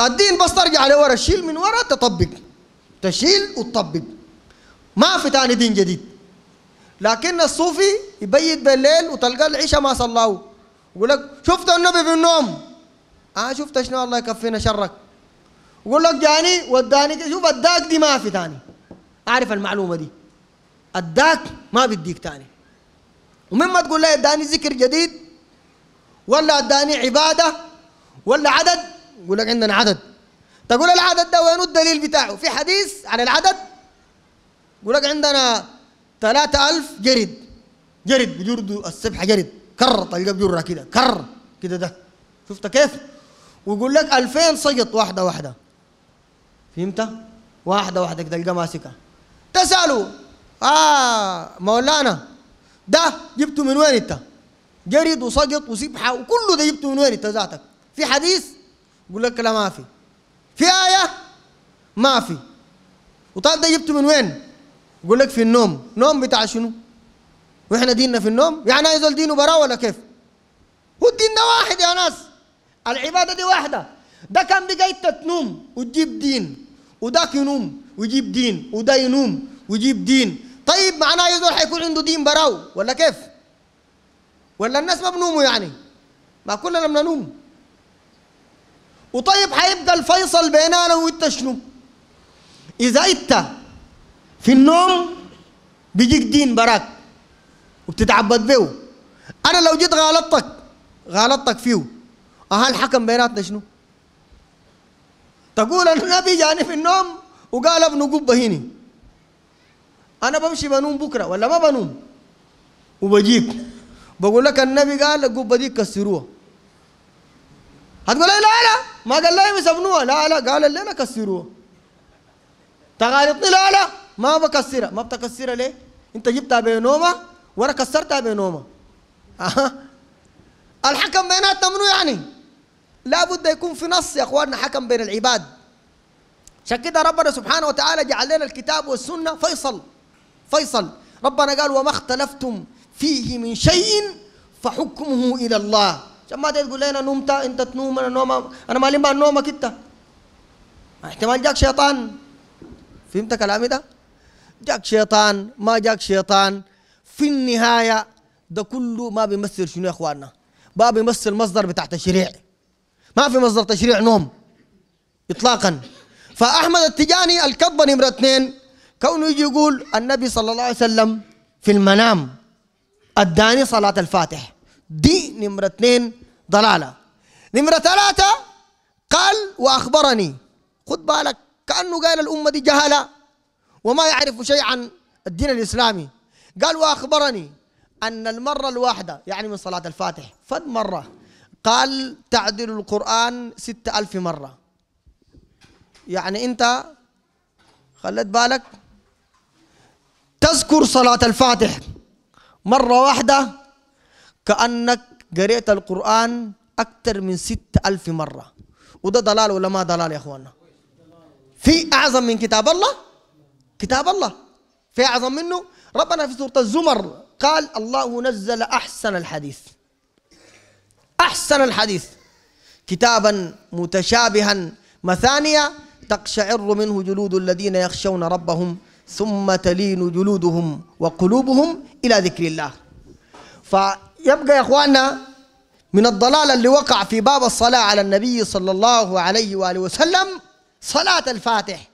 الدين بس ترجع لورا شيل من ورا تطبق تشيل وتطبق ما في تاني دين جديد لكن الصوفي يبيت بالليل وتلقى العشاء ما صلاه يقول لك شفت النبي في النوم اه شفت شنو الله يكفينا شرك يقول لك جاني وداني شوف الداك دي ما في تاني اعرف المعلومه دي الداك ما بيديك تاني ومما تقول لي اداني ذكر جديد ولا اداني عباده ولا عدد يقول لك عندنا عدد تقول العدد ده وين الدليل بتاعه في حديث عن العدد يقول لك عندنا 3000 جرد جرد بجرد السبحه جرد كر تلقى بجره كده كر كده ده شفت كيف ويقول لك 2000 سقط واحده واحده فهمت واحده واحده كده تلقى ماسكها تسألوا اه مولانا ده جبته من وين انت جرد وسقط وسبحه وكله ده جبته من وين انت ذاتك في حديث يقول لك لا ما في في آية ما في وطال ده جبته من وين يقول لك في النوم نوم بتاع شنو واحنا ديننا في النوم يعني زول دينه برا ولا كيف هو الدين واحد يا ناس العبادة دي واحدة ده كان بقيت تنوم وتجيب دين وده ينوم ويجيب دين وده ينوم ويجيب دين طيب معناه يزول حيكون عنده دين براو ولا كيف ولا الناس ما بنوموا يعني ما كلنا بننوم وطيب حيبقى الفيصل بين انا وانت شنو؟ اذا انت في النوم بيجيك دين براك وبتتعبد به انا لو جيت غلطتك غلطتك فيه اها الحكم بيناتنا شنو؟ تقول النبي جاني في النوم وقال ابن قبه هنا انا بمشي بنوم بكره ولا ما بنوم وبجيك بقول لك النبي قال القبه دي كسروها هتقول لا لا ما قال لهم يسبنوها لا لا قال لنا كسروها تغالطني لا لا ما بكسرها ما بتكسرها ليه انت جبتها بينومة وانا كسرتها بينومة اها الحكم بيناتنا منو يعني لابد يكون في نص يا اخواننا حكم بين العباد عشان كده ربنا سبحانه وتعالى جعل لنا الكتاب والسنه فيصل فيصل ربنا قال وما اختلفتم فيه من شيء فحكمه الى الله شماتها تقول لي انا نمت انت تنوم انا نوم انا مالي ما نومك انت احتمال جاك شيطان فهمت كلامي ده؟ جاك شيطان ما جاك شيطان في النهايه ده كله ما بيمثل شنو يا اخواننا؟ ما بيمثل مصدر بتاع تشريع ما في مصدر تشريع نوم اطلاقا فاحمد التجاني الكذبه نمره اثنين كونه يجي يقول النبي صلى الله عليه وسلم في المنام اداني صلاه الفاتح دي نمرة اثنين ضلالة نمرة ثلاثة قال وأخبرني خد بالك كأنه قال الأمة دي جهلة وما يعرف شيء عن الدين الإسلامي قال وأخبرني أن المرة الواحدة يعني من صلاة الفاتح فد مرة قال تعدل القرآن ستة ألف مرة يعني أنت خلت بالك تذكر صلاة الفاتح مرة واحدة كأنك قرأت القرآن أكثر من ست ألف مرة وده ضلال ولا ما ضلال يا أخوانا في أعظم من كتاب الله كتاب الله في أعظم منه ربنا في سورة الزمر قال الله نزل أحسن الحديث أحسن الحديث كتابا متشابها مثانية تقشعر منه جلود الذين يخشون ربهم ثم تلين جلودهم وقلوبهم إلى ذكر الله ف يبقى يا اخواننا من الضلال اللي وقع في باب الصلاه على النبي صلى الله عليه واله وسلم صلاه الفاتح